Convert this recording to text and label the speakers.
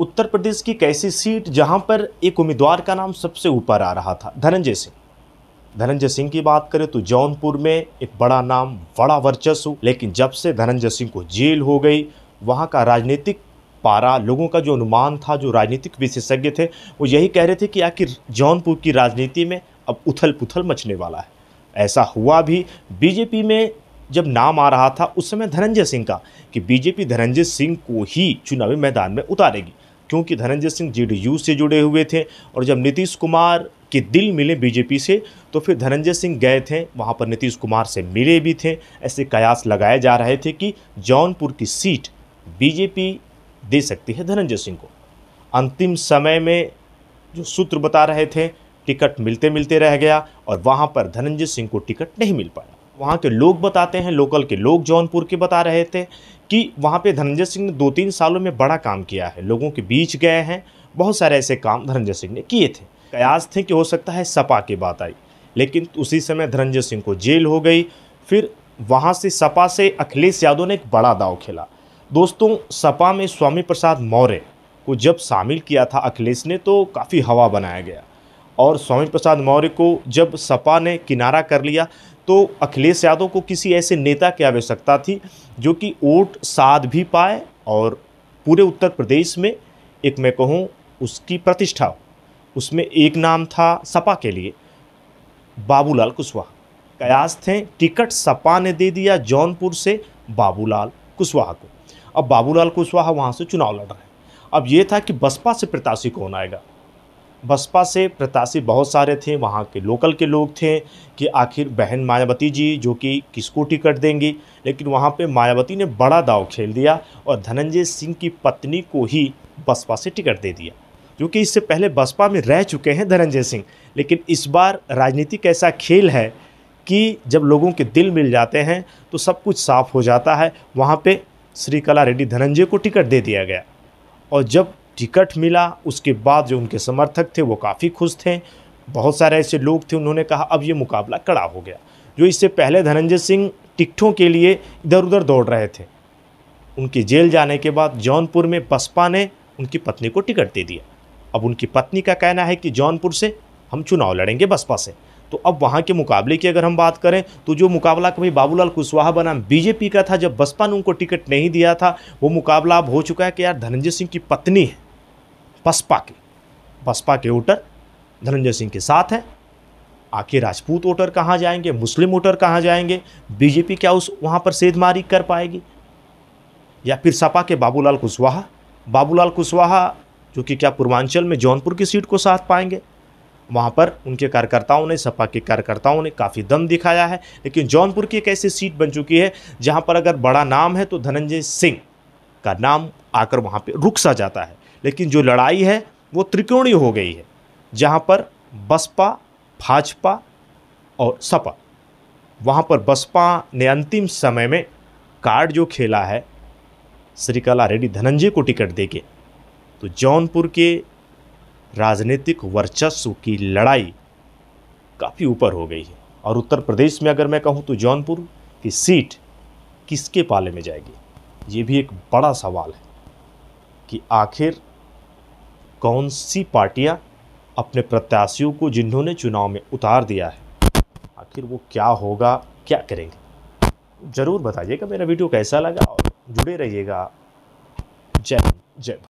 Speaker 1: उत्तर प्रदेश की कैसी सीट जहां पर एक उम्मीदवार का नाम सबसे ऊपर आ रहा था धनंजय सिंह धनंजय सिंह की बात करें तो जौनपुर में एक बड़ा नाम बड़ा वर्चस्व लेकिन जब से धनंजय सिंह को जेल हो गई वहां का राजनीतिक पारा लोगों का जो अनुमान था जो राजनीतिक विशेषज्ञ थे वो यही कह रहे थे कि आखिर जौनपुर की राजनीति में अब उथल पुथल मचने वाला है ऐसा हुआ भी बीजेपी में जब नाम आ रहा था उस समय धनंजय सिंह का कि बीजेपी धनंजय सिंह को ही चुनावी मैदान में उतारेगी क्योंकि धनंजय सिंह जेडीयू से जुड़े हुए थे और जब नीतीश कुमार के दिल मिले बीजेपी से तो फिर धनंजय सिंह गए थे वहाँ पर नीतीश कुमार से मिले भी थे ऐसे कयास लगाए जा रहे थे कि जौनपुर की सीट बीजेपी दे सकती है धनंजय सिंह को अंतिम समय में जो सूत्र बता रहे थे टिकट मिलते मिलते रह गया और वहाँ पर धनंजय सिंह को टिकट नहीं मिल पाया वहाँ के लोग बताते हैं लोकल के लोग जौनपुर के बता रहे थे कि वहाँ पे धनंजय सिंह ने दो तीन सालों में बड़ा काम किया है लोगों के बीच गए हैं बहुत सारे ऐसे काम धनंजय सिंह ने किए थे कयास थे कि हो सकता है सपा की बात आई लेकिन उसी समय धनंजय सिंह को जेल हो गई फिर वहाँ से सपा से अखिलेश यादव ने एक बड़ा दाव खेला दोस्तों सपा में स्वामी प्रसाद मौर्य को जब शामिल किया था अखिलेश ने तो काफ़ी हवा बनाया गया और स्वामी प्रसाद मौर्य को जब सपा ने किनारा कर लिया तो अखिलेश यादव को किसी ऐसे नेता की आवश्यकता थी जो कि वोट साध भी पाए और पूरे उत्तर प्रदेश में एक मैं कहूँ उसकी प्रतिष्ठा हो उसमें एक नाम था सपा के लिए बाबूलाल कुशवाहा कयास थे टिकट सपा ने दे दिया जौनपुर से बाबूलाल कुशवाहा को अब बाबूलाल कुशवाहा वहाँ से चुनाव लड़ रहे हैं अब ये था कि बसपा से प्रत्याशी कौन आएगा बसपा से प्रत्याशी बहुत सारे थे वहाँ के लोकल के लोग थे कि आखिर बहन मायावती जी जो कि किसको टिकट देंगी लेकिन वहाँ पे मायावती ने बड़ा दाव खेल दिया और धनंजय सिंह की पत्नी को ही बसपा से टिकट दे दिया क्योंकि इससे पहले बसपा में रह चुके हैं धनंजय सिंह लेकिन इस बार राजनीति ऐसा खेल है कि जब लोगों के दिल मिल जाते हैं तो सब कुछ साफ हो जाता है वहाँ पर श्रीकला रेड्डी धनंजय को टिकट दे दिया गया और जब टिकट मिला उसके बाद जो उनके समर्थक थे वो काफ़ी खुश थे बहुत सारे ऐसे लोग थे उन्होंने कहा अब ये मुकाबला कड़ा हो गया जो इससे पहले धनंजय सिंह टिकटों के लिए इधर उधर दौड़ रहे थे उनके जेल जाने के बाद जौनपुर में बसपा ने उनकी पत्नी को टिकट दे दिया अब उनकी पत्नी का कहना है कि जौनपुर से हम चुनाव लड़ेंगे बसपा से तो अब वहाँ के मुकाबले की अगर हम बात करें तो जो मुकाबला कभी बाबूलाल कुशवाहा बनाम बीजेपी का था जब बसपा ने उनको टिकट नहीं दिया था वो मुकाबला अब हो चुका है कि यार धनंजय सिंह की पत्नी है बसपा के बसपा के वोटर धनंजय सिंह के साथ हैं आखिर राजपूत वोटर कहाँ जाएंगे मुस्लिम वोटर कहाँ जाएंगे बीजेपी क्या उस वहाँ पर सेधमारी कर पाएगी या फिर सपा के बाबूलाल कुशवाहा बाबूलाल कुशवाहा जो कि क्या पूर्वांचल में जौनपुर की सीट को साथ पाएंगे वहाँ पर उनके कार्यकर्ताओं ने सपा के कार्यकर्ताओं ने काफ़ी दम दिखाया है लेकिन जौनपुर की एक ऐसी सीट बन चुकी है जहाँ पर अगर बड़ा नाम है तो धनंजय सिंह का नाम आकर वहाँ पे रुक सा जाता है लेकिन जो लड़ाई है वो त्रिकोणीय हो गई है जहाँ पर बसपा भाजपा और सपा वहाँ पर बसपा ने अंतिम समय में कार्ड जो खेला है श्रीकला रेड्डी धनंजय को टिकट दे के तो जौनपुर के राजनीतिक वर्चस्व की लड़ाई काफ़ी ऊपर हो गई है और उत्तर प्रदेश में अगर मैं कहूँ तो जौनपुर की सीट किसके पाले में जाएगी ये भी एक बड़ा सवाल है कि आखिर कौन सी पार्टियां अपने प्रत्याशियों को जिन्होंने चुनाव में उतार दिया है आखिर वो क्या होगा क्या करेंगे ज़रूर बताइएगा मेरा वीडियो कैसा लगा और जुड़े रहिएगा जय जय